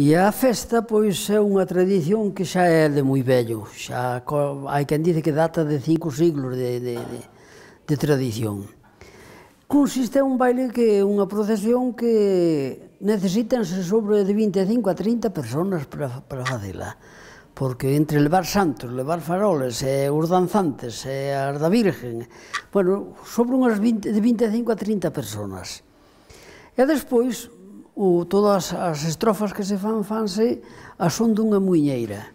E a festa, pois, é unha tradición que xa é de moi vello. Xa, hai quen dice que data de cinco siglos de, de, de, de tradición. Consiste un baile que é unha procesión que necesitanse sobre de 25 a 30 personas para, para facela. Porque entre levar santos, levar faroles, e os danzantes, e as da Virgen, bueno, sobre unhas 20, de 25 a 30 personas. E despois, o, todas as estrofas que se fan, fanse a son dunha muiñeira.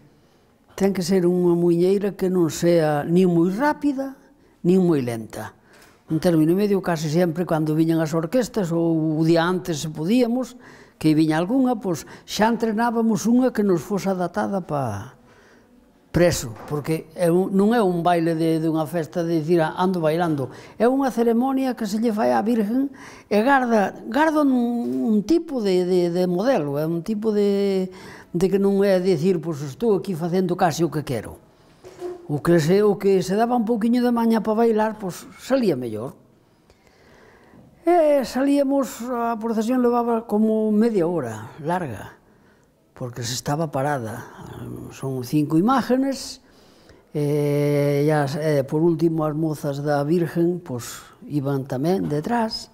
Ten que ser unha muiñeira que non sea nin moi rápida, nin moi lenta. Un término medio casi sempre cando viñan as orquestas ou o día antes se podíamos, que viña algunha, pois xa entrenábamos unha que nos fose adaptada para preso, porque é un, non é un baile de, de unha festa de dicir ah, ando bailando, é unha ceremonia que se lle fai á Virgen e garda, garda un, un tipo de, de, de modelo, é un tipo de, de que non é dicir, pois estou aquí facendo casi o que quero. O que se, o que se daba un pouquiño de maña para bailar, pois salía mellor. E salíamos, a procesión levaba como media hora, larga porque se estaba parada. Son cinco imágenes, e, as, e por último as mozas da Virgen pois, iban tamén detrás,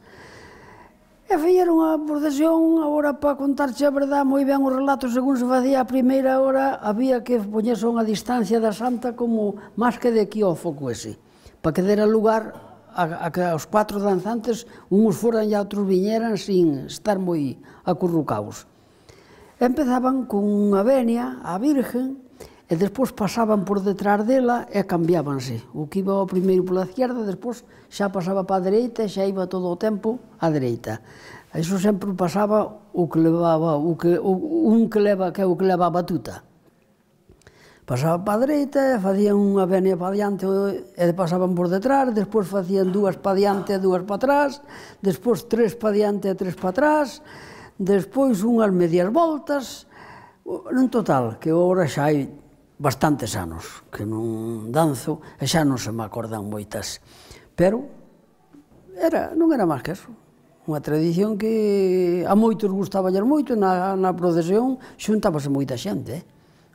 E fixeron a procesión, agora para contarche a verdade moi ben o relato, según se facía a primeira hora, había que poñerse unha distancia da santa como máis que de quiófoco ese, para que dera lugar a, a que os cuatro danzantes, uns foran e outros viñeran sin estar moi acurrucaos. Empezaban cunha venia á Virgen e despois pasaban por detrás dela e cambiábanse. O que iba ao primeiro pola izquierda, despois xa pasaba para a dereita e xa iba todo o tempo á dereita. Iso sempre pasaba o que levaba, o que, o, un que leva que é o que leva a batuta pasaba para a dereita, facían unha venia para diante e pasaban por detrás, despois facían dúas para diante e dúas para atrás, despois tres para diante e tres para atrás, despois unhas medias voltas, en total, que ora xa hai bastantes anos que non danzo, e xa non se me acordan moitas. Pero era, non era máis que eso. Unha tradición que a moitos gustaba moito, na, na procesión xuntábase moita xente, eh?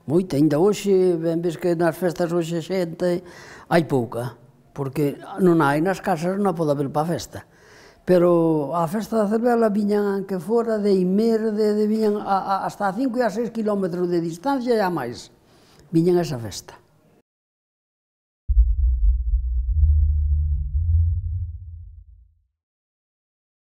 moita, ainda hoxe, ben ves que nas festas hoxe xente hai pouca, porque non hai nas casas, non pode haber pa festa. Pero a festa da Cervela viñan que fora de Imerde, de viñan a, a, hasta a 5 e a 6 kilómetros de distancia e a máis. Viñan a esa festa.